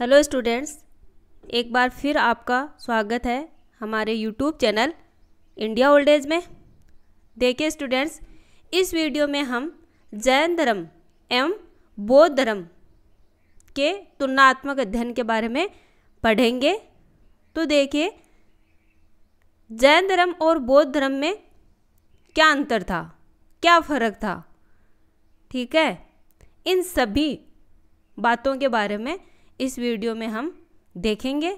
hello students एक बार फिर आपका स्वागत है हमारे YouTube channel India old age में देखिए स्टूडेंट्स इस वीडियो में हम जैन धर्म एवं बौद्ध धर्म के तुलनात्मक अध्ययन के बारे में पढ़ेंगे तो देखिए जैन धर्म और बौद्ध धर्म में क्या अंतर था क्या फ़र्क था ठीक है इन सभी बातों के बारे में इस वीडियो में हम देखेंगे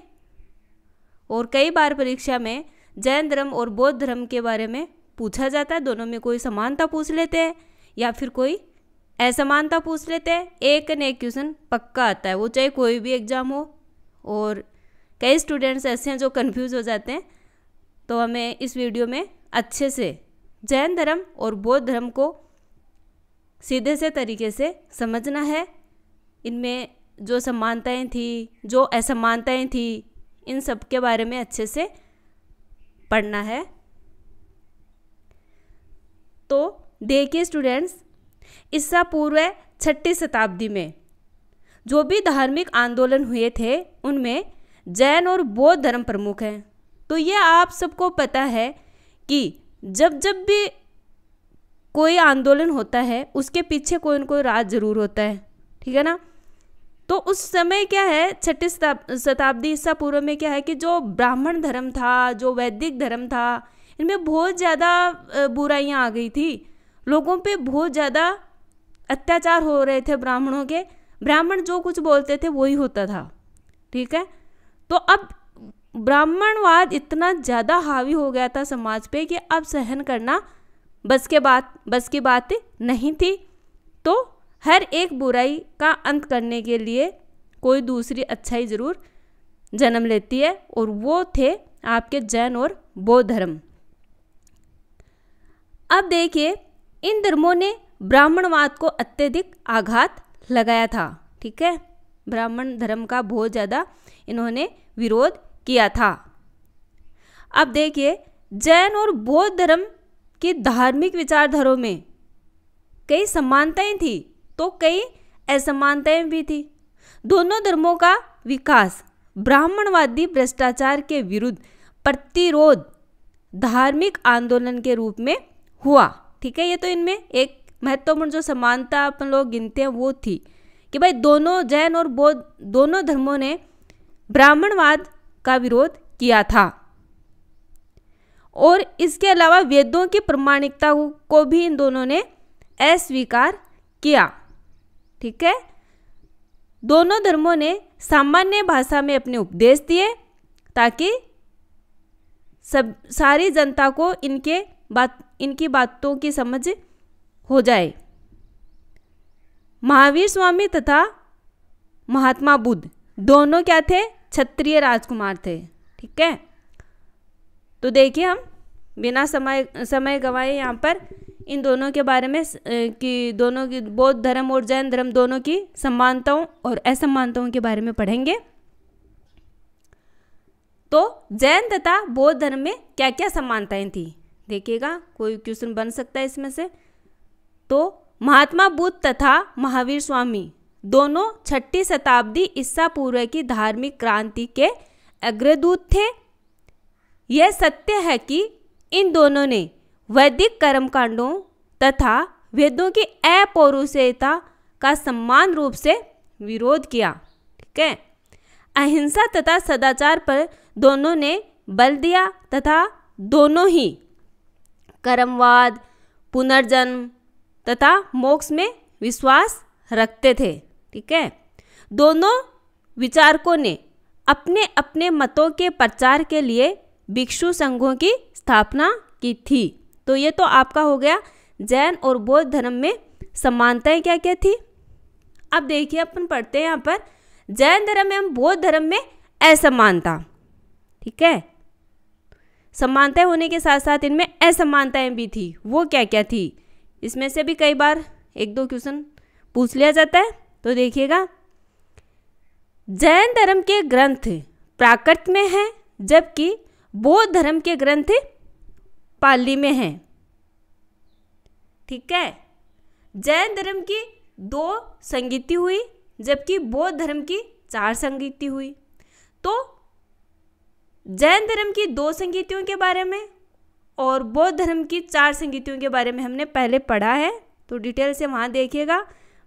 और कई बार परीक्षा में जैन धर्म और बौद्ध धर्म के बारे में पूछा जाता है दोनों में कोई समानता पूछ लेते हैं या फिर कोई असमानता पूछ लेते हैं एक न एक क्वेश्चन पक्का आता है वो चाहे कोई भी एग्ज़ाम हो और कई स्टूडेंट्स ऐसे हैं जो कन्फ्यूज़ हो जाते हैं तो हमें इस वीडियो में अच्छे से जैन धर्म और बौद्ध धर्म को सीधे से तरीके से समझना है इनमें जो समानताएं थी जो असमानताएं थी इन सब के बारे में अच्छे से पढ़ना है तो देखिए स्टूडेंट्स इससे पूर्व छठी शताब्दी में जो भी धार्मिक आंदोलन हुए थे उनमें जैन और बौद्ध धर्म प्रमुख हैं तो ये आप सबको पता है कि जब जब भी कोई आंदोलन होता है उसके पीछे कोई न कोई राज जरूर होता है ठीक है ना तो उस समय क्या है छठी शताब्दी ईसा पूर्व में क्या है कि जो ब्राह्मण धर्म था जो वैदिक धर्म था इनमें बहुत ज़्यादा बुराइयाँ आ गई थी लोगों पे बहुत ज़्यादा अत्याचार हो रहे थे ब्राह्मणों के ब्राह्मण जो कुछ बोलते थे वही होता था ठीक है तो अब ब्राह्मणवाद इतना ज़्यादा हावी हो गया था समाज पे कि अब सहन करना बस के बात बस की बात नहीं थी तो हर एक बुराई का अंत करने के लिए कोई दूसरी अच्छाई ज़रूर जन्म लेती है और वो थे आपके जैन और बौद्ध धर्म अब देखिए इन धर्मों ने ब्राह्मणवाद को अत्यधिक आघात लगाया था ठीक है ब्राह्मण धर्म का बहुत ज़्यादा इन्होंने विरोध किया था अब देखिए जैन और बौद्ध धर्म की धार्मिक विचारधारों में कई समानताएं थीं तो कई असमानताएं भी थी दोनों धर्मों का विकास ब्राह्मणवादी भ्रष्टाचार के विरुद्ध प्रतिरोध धार्मिक आंदोलन के रूप में हुआ ठीक है ये तो इनमें एक महत्वपूर्ण जो समानता अपन लोग गिनते हैं वो थी कि भाई दोनों जैन और बौद्ध दोनों धर्मों ने ब्राह्मणवाद का विरोध किया था और इसके अलावा वेदों की प्रमाणिकता को भी इन दोनों ने अस्वीकार किया ठीक है दोनों धर्मों ने सामान्य भाषा में अपने उपदेश दिए ताकि सब सारी जनता को इनके बात इनकी बातों की समझ हो जाए महावीर स्वामी तथा महात्मा बुद्ध दोनों क्या थे क्षत्रिय राजकुमार थे ठीक है तो देखिए हम बिना समय समय गवाए यहाँ पर इन दोनों के बारे में कि दोनों की बौद्ध धर्म और जैन धर्म दोनों की समानताओं और असमानताओं के बारे में पढ़ेंगे तो जैन तथा बौद्ध धर्म में क्या क्या समानताएं थी देखिएगा कोई क्वेश्चन बन सकता है इसमें से तो महात्मा बुद्ध तथा महावीर स्वामी दोनों छठी शताब्दी ईसा पूर्व की धार्मिक क्रांति के अग्रदूत थे यह सत्य है कि इन दोनों ने वैदिक कर्मकांडों तथा वेदों की अपौरुषेयता का सम्मान रूप से विरोध किया ठीक है अहिंसा तथा सदाचार पर दोनों ने बल दिया तथा दोनों ही कर्मवाद पुनर्जन्म तथा मोक्ष में विश्वास रखते थे ठीक है दोनों विचारकों ने अपने अपने मतों के प्रचार के लिए भिक्षु संघों की स्थापना की थी तो ये तो आपका हो गया जैन और बौद्ध धर्म में समानताएं क्या क्या थी अब देखिए अपन पढ़ते हैं यहाँ पर जैन धर्म एवं बौद्ध धर्म में असमानता ठीक है समानताएं होने के साथ साथ इनमें असमानताएं भी थी वो क्या क्या थी इसमें से भी कई बार एक दो क्वेश्चन पूछ लिया जाता है तो देखिएगा जैन धर्म के ग्रंथ प्राकृत में हैं जबकि बौद्ध धर्म के ग्रंथ पाली में है ठीक है जैन धर्म की दो संगीति हुई जबकि बौद्ध धर्म की चार संगीति हुई तो जैन धर्म की दो संगीतियों के बारे में और बौद्ध धर्म की चार संगीतियों के बारे में हमने पहले पढ़ा है तो डिटेल से वहाँ देखिएगा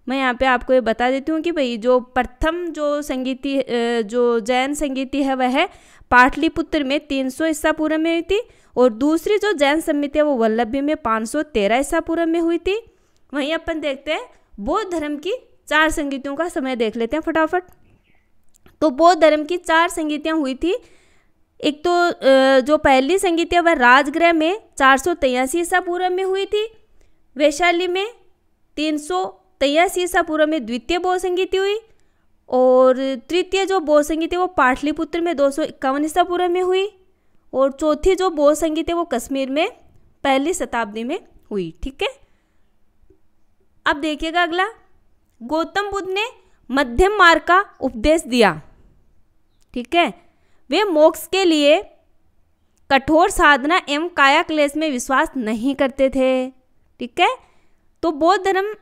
मैं यहाँ पे आपको ये बता देती हूँ कि भाई जो प्रथम जो संगीति जो जैन संगीति है वह है पाटलिपुत्र में 300 सौ ईसा पूर्व में हुई थी और दूसरी जो जैन समिति है वो वल्लभी में 513 सौ तेरह ईस्सा पूर्व में हुई थी वहीं अपन देखते हैं बौद्ध धर्म की चार संगीतियों का समय देख लेते हैं फटाफट तो बौद्ध धर्म की चार संगीतियाँ हुई थी एक तो जो पहली संगीत है वह राजगृह में चार सौ ईसा पूर्व में हुई थी वैशाली में तीन सौ तैया सीसापुरम में द्वितीय बहु संगीति हुई और तृतीय जो बौद्ध संगीत है वो पाटलिपुत्र में दो सौ इक्यावन ईसापूर्व में हुई और चौथी जो बौद्ध संगीत है वो कश्मीर में पहली शताब्दी में हुई ठीक है अब देखिएगा अगला गौतम बुद्ध ने मध्यम मार्ग का उपदेश दिया ठीक है वे मोक्ष के लिए कठोर साधना एवं काया क्लेश में विश्वास नहीं करते थे ठीक है तो बौद्ध धर्म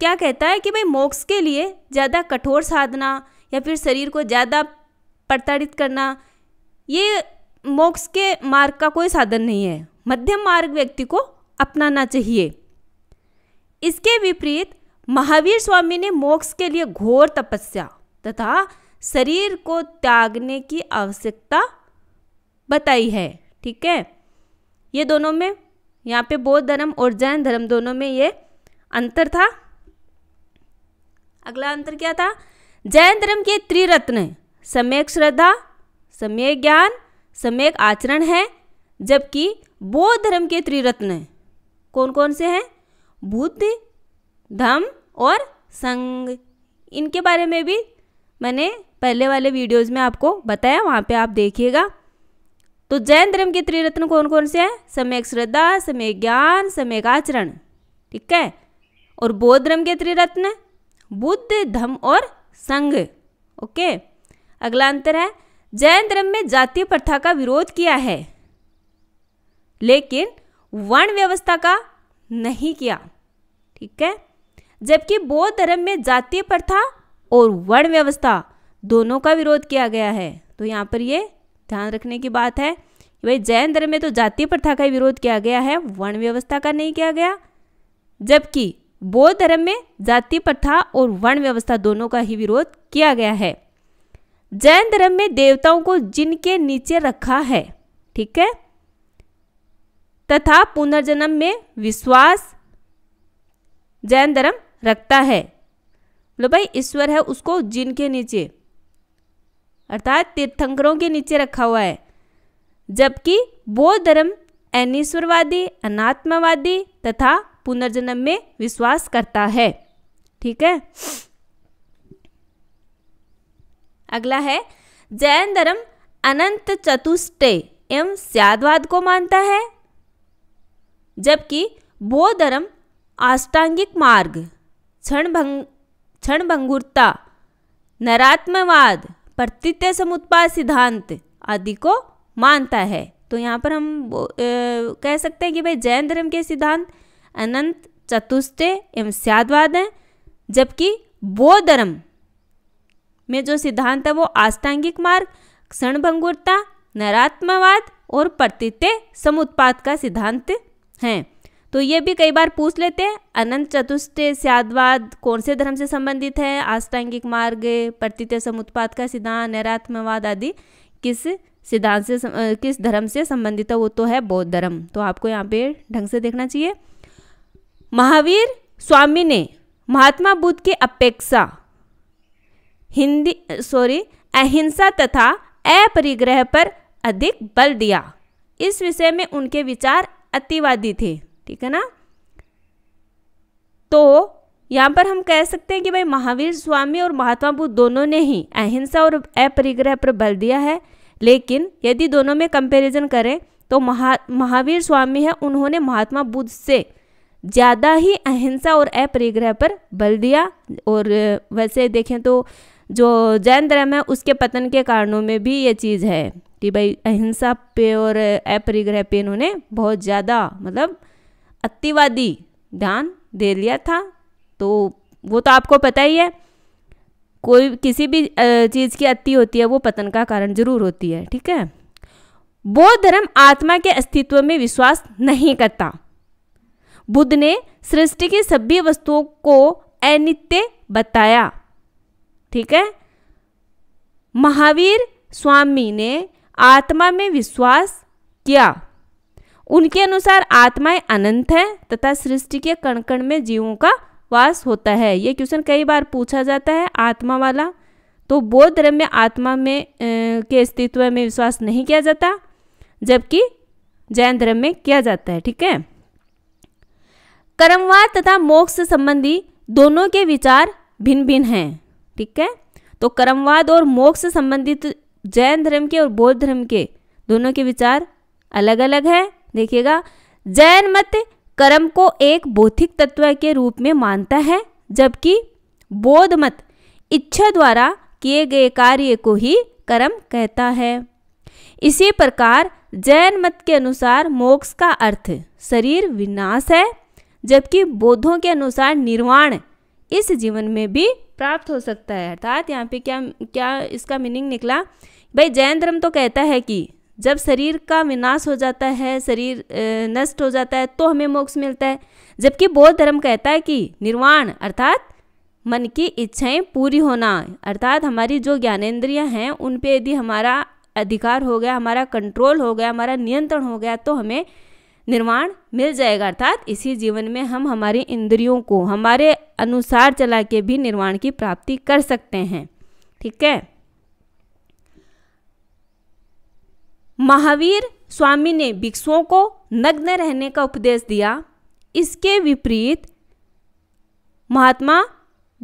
क्या कहता है कि भाई मोक्ष के लिए ज़्यादा कठोर साधना या फिर शरीर को ज़्यादा प्रताड़ित करना ये मोक्ष के मार्ग का कोई साधन नहीं है मध्यम मार्ग व्यक्ति को अपनाना चाहिए इसके विपरीत महावीर स्वामी ने मोक्ष के लिए घोर तपस्या तथा शरीर को त्यागने की आवश्यकता बताई है ठीक है ये दोनों में यहाँ पे बौद्ध धर्म और जैन धर्म दोनों में ये अंतर था अगला अंतर क्या था जैन धर्म के त्रिरत्न सम्यक श्रद्धा सम्यक ज्ञान सम्यक आचरण है जबकि बौद्ध धर्म के त्रिरत्न कौन कौन से हैं बुद्ध धम और संग इनके बारे में भी मैंने पहले वाले वीडियोज में आपको बताया वहाँ पे आप देखिएगा तो जैन धर्म के त्रिरत्न कौन कौन से हैं सम्यक श्रद्धा सम्यक ज्ञान सम्यक आचरण ठीक है और बौद्ध धर्म के त्रिरत्न बुद्ध धर्म और संघ ओके अगला अंतर है जैन धर्म में जातीय प्रथा का विरोध किया है लेकिन वर्ण व्यवस्था का नहीं किया ठीक है जबकि बौद्ध धर्म में जातीय प्रथा और वर्ण व्यवस्था दोनों का विरोध किया गया है तो यहाँ पर ये ध्यान रखने की बात है कि भाई जैन धर्म में तो जातीय प्रथा का विरोध किया गया है वर्ण व्यवस्था का नहीं किया गया जबकि बौद्ध धर्म में जाति प्रथा और वर्ण व्यवस्था दोनों का ही विरोध किया गया है जैन धर्म में देवताओं को जिनके नीचे रखा है ठीक है तथा पुनर्जन्म में विश्वास जैन धर्म रखता है लो भाई ईश्वर है उसको जिन के नीचे अर्थात तीर्थंकरों के नीचे रखा हुआ है जबकि बौद्ध धर्म अनिश्वरवादी अनात्मवादी तथा पुनर्जन्म में विश्वास करता है ठीक है अगला है जैन धर्म अनंत चतुष्टय एवं स्यादवाद को मानता है जबकि बौद्ध धर्म आष्टांगिक मार्ग क्षणभंग क्षणभंगुरता नरात्मवाद प्रतीत्य समुत्पाद सिद्धांत आदि को मानता है तो यहाँ पर हम ए, कह सकते हैं कि भाई जैन धर्म के सिद्धांत अनंत चतुष्टय एवं स्यादवाद हैं जबकि धर्म में जो सिद्धांत है वो आस्तांगिक मार्ग क्षणभंगुरता नरात्मवाद और प्रतित्य समुत्पाद का सिद्धांत है तो ये भी कई बार पूछ लेते हैं अनंत चतुष्टय स्यादवाद कौन से धर्म से संबंधित है आस्तांगिक मार्ग प्रतित्य समुत्पाद का सिद्धांत नरात्मवाद आदि किस सिद्धांत से किस धर्म से संबंधित है वो तो है बौद्ध धर्म तो आपको यहाँ पे ढंग से देखना चाहिए महावीर स्वामी ने महात्मा बुद्ध की अपेक्षा हिंदी सॉरी अहिंसा तथा अपरिग्रह पर अधिक बल दिया इस विषय में उनके विचार अतिवादी थे ठीक है ना तो यहाँ पर हम कह सकते हैं कि भाई महावीर स्वामी और महात्मा बुद्ध दोनों ने ही अहिंसा और अपरिग्रह पर बल दिया है लेकिन यदि दोनों में कंपैरिजन करें तो महा महावीर स्वामी है उन्होंने महात्मा बुद्ध से ज़्यादा ही अहिंसा और अपरिग्रह पर बल दिया और वैसे देखें तो जो जैन धर्म है उसके पतन के कारणों में भी ये चीज़ है कि भाई अहिंसा पे और अपरिग्रह पे इन्होंने बहुत ज़्यादा मतलब अतिवादी ध्यान दे लिया था तो वो तो आपको पता ही है कोई किसी भी चीज़ की अति होती है वो पतन का कारण जरूर होती है ठीक है बौद्ध धर्म आत्मा के अस्तित्व में विश्वास नहीं करता बुद्ध ने सृष्टि की सभी वस्तुओं को अनित्य बताया ठीक है महावीर स्वामी ने आत्मा में विश्वास किया उनके अनुसार आत्माएं अनंत है तथा सृष्टि के कण कण में जीवों का वास होता है ये क्वेश्चन कई बार पूछा जाता है आत्मा वाला तो बौद्ध धर्म में आत्मा में ए, के अस्तित्व में विश्वास नहीं किया जाता जबकि जैन धर्म में किया जाता है ठीक है कर्मवाद तथा मोक्ष से संबंधी दोनों के विचार भिन्न भिन्न हैं ठीक है तो कर्मवाद और मोक्ष से संबंधित जैन धर्म के और बौद्ध धर्म के दोनों के विचार अलग अलग हैं देखिएगा जैन मत कर्म को एक बौद्धिक तत्व के रूप में मानता है जबकि बौद्ध मत इच्छा द्वारा किए गए कार्य को ही कर्म कहता है इसी प्रकार जैन मत के अनुसार मोक्ष का अर्थ शरीर विनाश है जबकि बौद्धों के अनुसार निर्वाण इस जीवन में भी प्राप्त हो सकता है अर्थात यहाँ पे क्या क्या इसका मीनिंग निकला भाई जैन धर्म तो कहता है कि जब शरीर का विनाश हो जाता है शरीर नष्ट हो जाता है तो हमें मोक्ष मिलता है जबकि बौद्ध धर्म कहता है कि निर्वाण अर्थात मन की इच्छाएं पूरी होना अर्थात हमारी जो ज्ञानेन्द्रियाँ हैं उन पर यदि हमारा अधिकार हो गया हमारा कंट्रोल हो गया हमारा नियंत्रण हो गया तो हमें निर्माण मिल जाएगा अर्थात इसी जीवन में हम हमारी इंद्रियों को हमारे अनुसार चला के भी निर्माण की प्राप्ति कर सकते हैं ठीक है महावीर स्वामी ने भिक्षुओं को नग्न रहने का उपदेश दिया इसके विपरीत महात्मा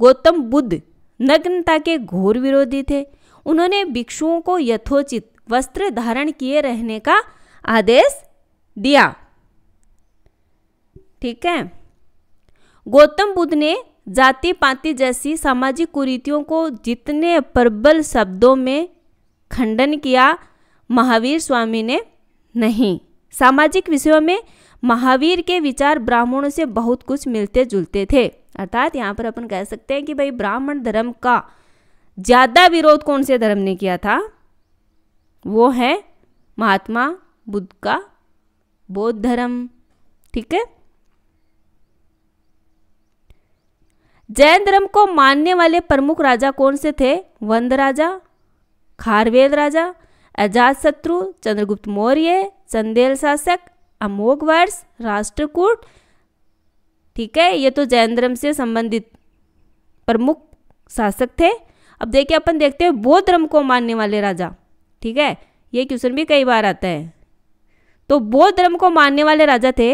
गौतम बुद्ध नग्नता के घोर विरोधी थे उन्होंने भिक्षुओं को यथोचित वस्त्र धारण किए रहने का आदेश दिया ठीक है गौतम बुद्ध ने जाति पाति जैसी सामाजिक कुरीतियों को जितने प्रबल शब्दों में खंडन किया महावीर स्वामी ने नहीं सामाजिक विषयों में महावीर के विचार ब्राह्मणों से बहुत कुछ मिलते जुलते थे अर्थात यहाँ पर अपन कह सकते हैं कि भाई ब्राह्मण धर्म का ज़्यादा विरोध कौन से धर्म ने किया था वो है महात्मा बुद्ध का बौद्ध धर्म ठीक है जैन धर्म को मानने वाले प्रमुख राजा कौन से थे वंद राजा खारवेद राजा अजात शत्रु चंद्रगुप्त मौर्य चंदेल शासक अमोघ वर्ष राष्ट्रकूट ठीक है ये तो जैन धर्म से संबंधित प्रमुख शासक थे अब देखिए अपन देखते हैं बौद्ध धर्म को मानने वाले राजा ठीक है ये क्वेश्चन भी कई बार आता है तो बौद्ध धर्म को मानने वाले राजा थे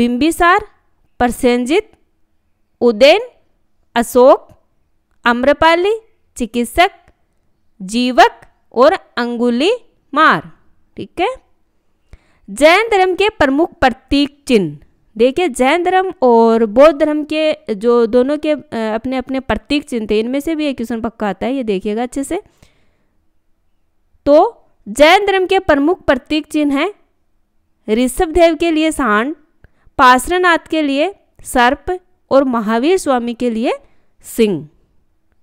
बिंबिसार परसेंजित उदयन अशोक अम्रपाली चिकित्सक जीवक और अंगुली मार ठीक है जैन धर्म के प्रमुख प्रतीक चिन्ह देखिए जैन धर्म और बौद्ध धर्म के जो दोनों के अपने अपने प्रतीक चिन्ह थे इनमें से भी एक क्वेश्चन पक्का आता है ये देखिएगा अच्छे से तो जैन धर्म के प्रमुख प्रतीक चिन्ह हैं ऋषभ देव के लिए सांड पार्श्वनाथ के लिए सर्प और महावीर स्वामी के लिए सिंह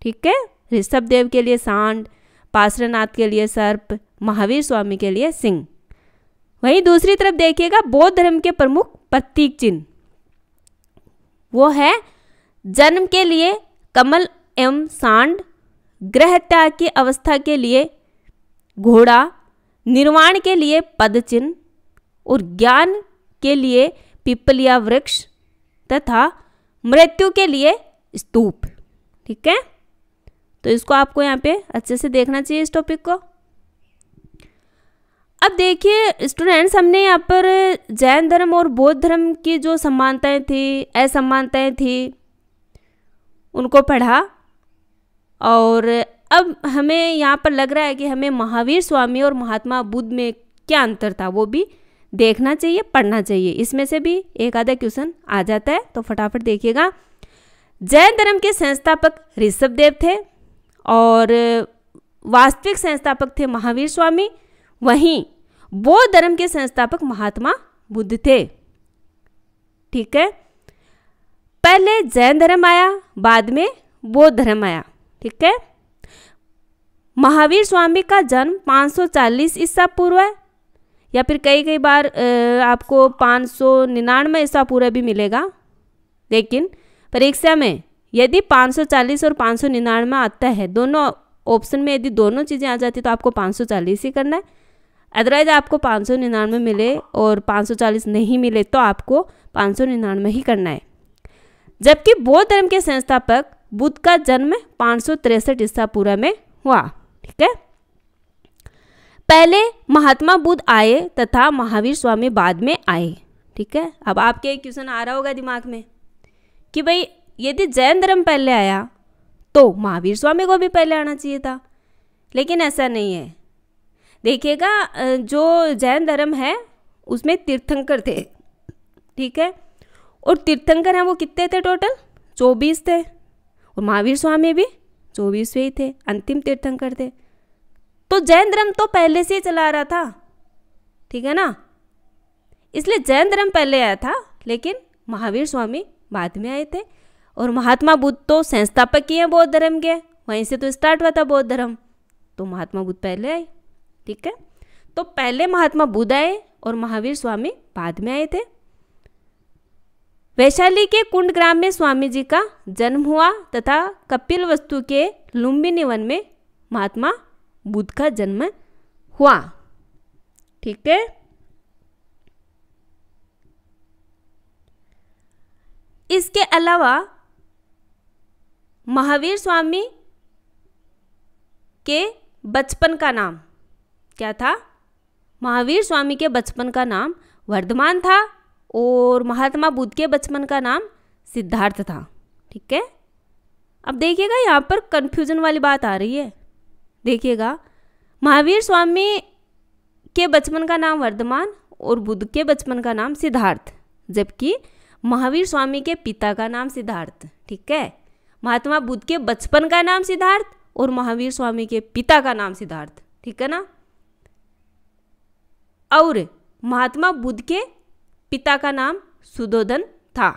ठीक है ऋषभ देव के लिए सांड पासरनाथ के लिए सर्प महावीर स्वामी के लिए सिंह वहीं दूसरी तरफ देखिएगा बौद्ध धर्म के प्रमुख प्रतीक चिन्ह वो है जन्म के लिए कमल एवं सांड ग्रह त्याग की अवस्था के लिए घोड़ा निर्वाण के लिए पद चिन्ह और ज्ञान के लिए पिपलिया वृक्ष तथा मृत्यु के लिए स्तूप ठीक है तो इसको आपको यहाँ पे अच्छे से देखना चाहिए इस टॉपिक को अब देखिए स्टूडेंट्स हमने यहाँ पर जैन धर्म और बौद्ध धर्म की जो समानताएं थी असमानताएं थी उनको पढ़ा और अब हमें यहाँ पर लग रहा है कि हमें महावीर स्वामी और महात्मा बुद्ध में क्या अंतर था वो भी देखना चाहिए पढ़ना चाहिए इसमें से भी एक आधा क्वेश्चन आ जाता है तो फटाफट देखिएगा जैन धर्म के संस्थापक ऋषभ देव थे और वास्तविक संस्थापक थे महावीर स्वामी वहीं बौद्ध धर्म के संस्थापक महात्मा बुद्ध थे ठीक है पहले जैन धर्म आया बाद में बौद्ध धर्म आया ठीक है महावीर स्वामी का जन्म 540 ईसा पूर्व है या फिर कई कई बार आपको पाँच सौ निन्यानवे ऐसा पूरा भी मिलेगा लेकिन परीक्षा में यदि 540 और पाँच सौ निन्यानवे आता है दोनों ऑप्शन में यदि दोनों चीज़ें आ जाती तो आपको 540 ही करना है अदरवाइज आपको पाँच सौ निन्यानवे मिले और 540 नहीं मिले तो आपको पाँच सौ निन्यानवे ही करना है जबकि बौद्ध धर्म के संस्थापक बुद्ध का जन्म पाँच सौ तिरसठ ईसा पूर्व में हुआ ठीक है पहले महात्मा बुद्ध आए तथा महावीर स्वामी बाद में आए ठीक है अब आपके एक क्वेश्चन आ रहा होगा दिमाग में कि भाई यदि जैन धर्म पहले आया तो महावीर स्वामी को भी पहले आना चाहिए था लेकिन ऐसा नहीं है देखिएगा जो जैन धर्म है उसमें तीर्थंकर थे ठीक है और तीर्थंकर हैं वो कितने थे टोटल चौबीस थे और महावीर स्वामी भी चौबीसवें ही थे अंतिम तीर्थंकर थे तो जैन धर्म तो पहले से ही चला आ रहा था ठीक है ना इसलिए जैन धर्म पहले आया था लेकिन महावीर स्वामी बाद में आए थे और महात्मा बुद्ध तो संस्थापक ही हैं बौद्ध धर्म के वहीं से तो स्टार्ट हुआ था बौद्ध धर्म तो महात्मा बुद्ध पहले आए ठीक है तो पहले महात्मा बुद्ध आए और महावीर स्वामी बाद में आए थे वैशाली के कुंड ग्राम में स्वामी जी का जन्म हुआ तथा कपिल वस्तु के लुम्बिनी वन में महात्मा बुद्ध का जन्म हुआ ठीक है इसके अलावा महावीर स्वामी के बचपन का नाम क्या था महावीर स्वामी के बचपन का नाम वर्धमान था और महात्मा बुद्ध के बचपन का नाम सिद्धार्थ था ठीक है अब देखिएगा यहाँ पर कन्फ्यूजन वाली बात आ रही है देखिएगा महावीर स्वामी के बचपन का नाम वर्धमान और बुद्ध के बचपन का नाम सिद्धार्थ जबकि महावीर स्वामी के पिता का नाम सिद्धार्थ ठीक है महात्मा बुद्ध के बचपन का नाम सिद्धार्थ और महावीर स्वामी के पिता का नाम सिद्धार्थ ठीक है ना और महात्मा बुद्ध के पिता का नाम सुदोधन था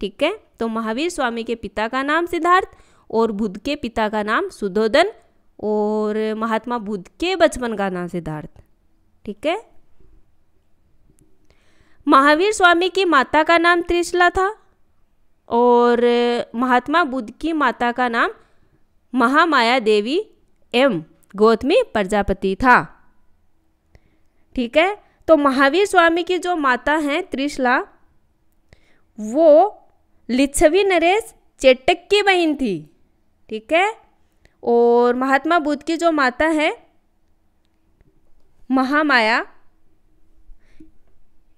ठीक है तो महावीर स्वामी के पिता का नाम सिद्धार्थ और बुद्ध के पिता का नाम सुदोधन और महात्मा बुद्ध के बचपन का नाम सिद्धार्थ ठीक है महावीर स्वामी की माता का नाम त्रिशला था और महात्मा बुद्ध की माता का नाम महामाया देवी एम गौतमी प्रजापति था ठीक है तो महावीर स्वामी की जो माता हैं त्रिशला वो लिच्छवी नरेश चेटक की बहन थी ठीक है और महात्मा बुद्ध की जो माता है महामाया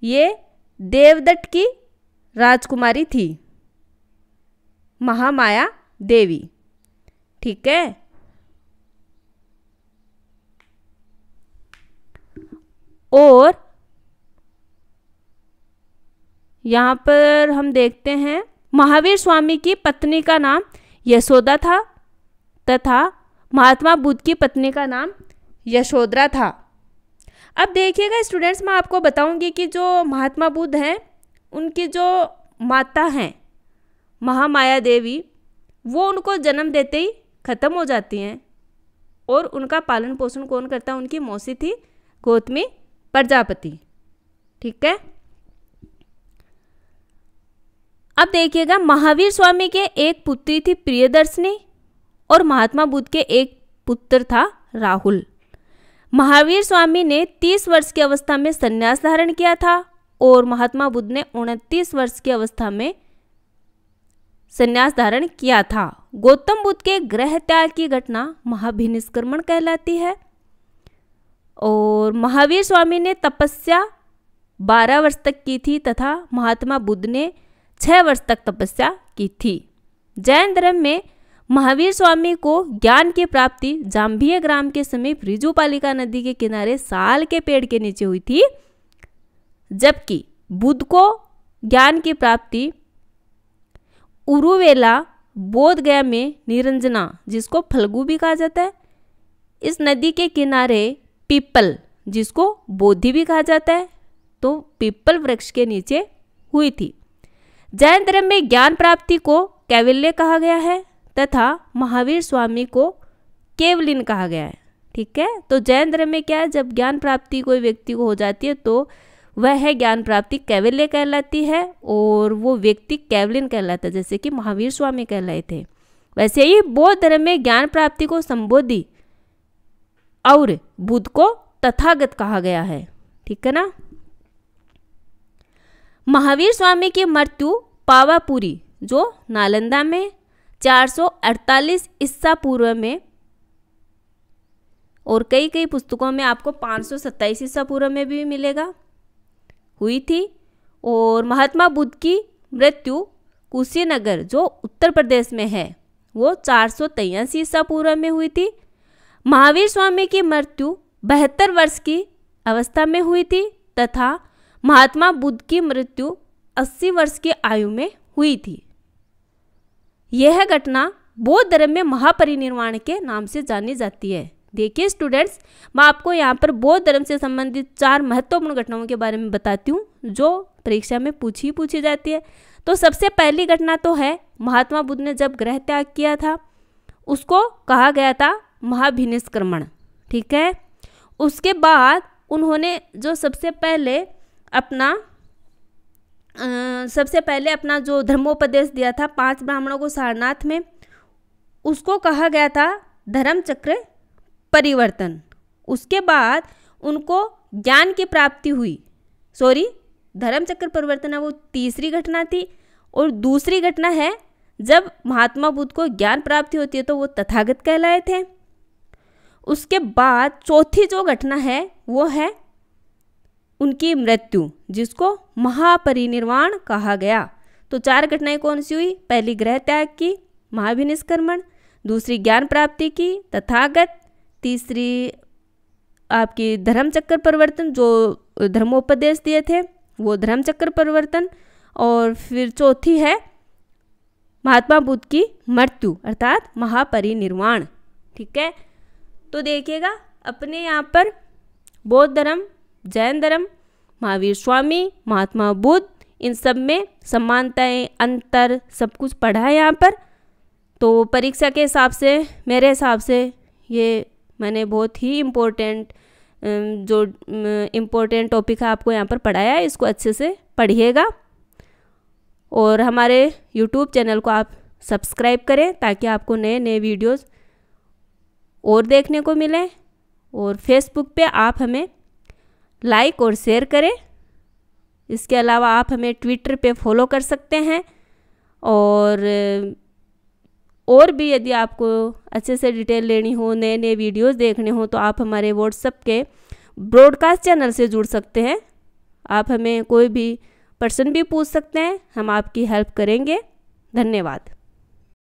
ये देवदत्त की राजकुमारी थी महामाया देवी ठीक है और यहाँ पर हम देखते हैं महावीर स्वामी की पत्नी का नाम यशोदा था तथा महात्मा बुद्ध की पत्नी का नाम यशोदरा था अब देखिएगा स्टूडेंट्स मैं आपको बताऊंगी कि जो महात्मा बुद्ध हैं उनकी जो माता हैं महामाया देवी वो उनको जन्म देते ही ख़त्म हो जाती हैं और उनका पालन पोषण कौन करता है उनकी मौसी थी गौतमी प्रजापति ठीक है अब देखिएगा महावीर स्वामी के एक पुत्री थी प्रियदर्शनी और महात्मा बुद्ध के एक पुत्र था राहुल महावीर स्वामी ने 30 वर्ष की अवस्था में संन्यास धारण किया था और महात्मा बुद्ध ने उनतीस वर्ष की अवस्था में संन्यास धारण किया था गौतम बुद्ध के ग्रह त्याग की घटना महाभिनिष्क्रमण कहलाती है और महावीर स्वामी ने तपस्या बारह वर्ष तक की थी तथा महात्मा बुद्ध ने छः वर्ष तक तपस्या की थी जैन धर्म में महावीर स्वामी को ज्ञान की प्राप्ति जाम्भिय ग्राम के समीप रिजुपालिका नदी के किनारे साल के पेड़ के नीचे हुई थी जबकि बुद्ध को ज्ञान की प्राप्ति उरुवेला बोधगया में निरंजना जिसको फलगु भी कहा जाता है इस नदी के किनारे पीपल जिसको बोधि भी कहा जाता है तो पीपल वृक्ष के नीचे हुई थी जैन धर्म में ज्ञान प्राप्ति को कैविल्य कहा गया है तथा महावीर स्वामी को केवलिन कहा गया है ठीक है तो जैन धर्म में क्या है जब ज्ञान प्राप्ति कोई व्यक्ति को हो जाती है तो वह है ज्ञान प्राप्ति कैवल्य कहलाती है और वो व्यक्ति कैवलिन कहलाता है जैसे कि महावीर स्वामी कहलाए थे वैसे ही बौद्ध धर्म में ज्ञान प्राप्ति को संबोधि और बुद्ध को तथागत कहा गया है ठीक है ना महावीर स्वामी की मृत्यु पावापुरी जो नालंदा में 448 ईसा पूर्व में और कई कई पुस्तकों में आपको 527 ईसा पूर्व में भी मिलेगा हुई थी और महात्मा बुद्ध की मृत्यु कुशीनगर जो उत्तर प्रदेश में है वो चार सौ तेयासी ईसा पूर्व में हुई थी महावीर स्वामी की मृत्यु बहत्तर वर्ष की अवस्था में हुई थी तथा महात्मा बुद्ध की मृत्यु अस्सी वर्ष की आयु में हुई थी यह घटना बौद्ध धर्म में महापरिनिर्वाण के नाम से जानी जाती है देखिए स्टूडेंट्स मैं आपको यहाँ पर बौद्ध धर्म से संबंधित चार महत्वपूर्ण घटनाओं के बारे में बताती हूँ जो परीक्षा में पूछी पूछी जाती है तो सबसे पहली घटना तो है महात्मा बुद्ध ने जब ग्रह त्याग किया था उसको कहा गया था महाभिनिष्क्रमण ठीक है उसके बाद उन्होंने जो सबसे पहले अपना सबसे पहले अपना जो धर्मोपदेश दिया था पांच ब्राह्मणों को सारनाथ में उसको कहा गया था धर्म चक्र परिवर्तन उसके बाद उनको ज्ञान की प्राप्ति हुई सॉरी धर्म चक्र परिवर्तन है वो तीसरी घटना थी और दूसरी घटना है जब महात्मा बुद्ध को ज्ञान प्राप्ति होती है तो वो तथागत कहलाए थे उसके बाद चौथी जो घटना है वो है उनकी मृत्यु जिसको महापरिनिर्वाण कहा गया तो चार घटनाएं कौन सी हुई पहली ग्रह त्याग की महाभिनिष्क्रमण दूसरी ज्ञान प्राप्ति की तथागत तीसरी आपकी धर्म चक्र परिवर्तन जो धर्मोपदेश दिए थे वो धर्म चक्र परिवर्तन और फिर चौथी है महात्मा बुद्ध की मृत्यु अर्थात महापरिनिर्वाण ठीक है तो देखिएगा अपने यहाँ पर बौद्ध धर्म जैन धर्म महावीर स्वामी महात्मा बुद्ध इन सब में समानताएं अंतर सब कुछ पढ़ा है यहाँ पर तो परीक्षा के हिसाब से मेरे हिसाब से ये मैंने बहुत ही इम्पोर्टेंट जो इम्पोर्टेंट टॉपिक है आपको यहाँ पर पढ़ाया है इसको अच्छे से पढ़िएगा और हमारे यूट्यूब चैनल को आप सब्सक्राइब करें ताकि आपको नए नए वीडियोस और देखने को मिलें और फेसबुक पे आप हमें लाइक और शेयर करें इसके अलावा आप हमें ट्विटर पे फॉलो कर सकते हैं और और भी यदि आपको अच्छे से डिटेल लेनी हो नए नए वीडियोस देखने हो तो आप हमारे व्हाट्सअप के ब्रॉडकास्ट चैनल से जुड़ सकते हैं आप हमें कोई भी पर्सन भी पूछ सकते हैं हम आपकी हेल्प करेंगे धन्यवाद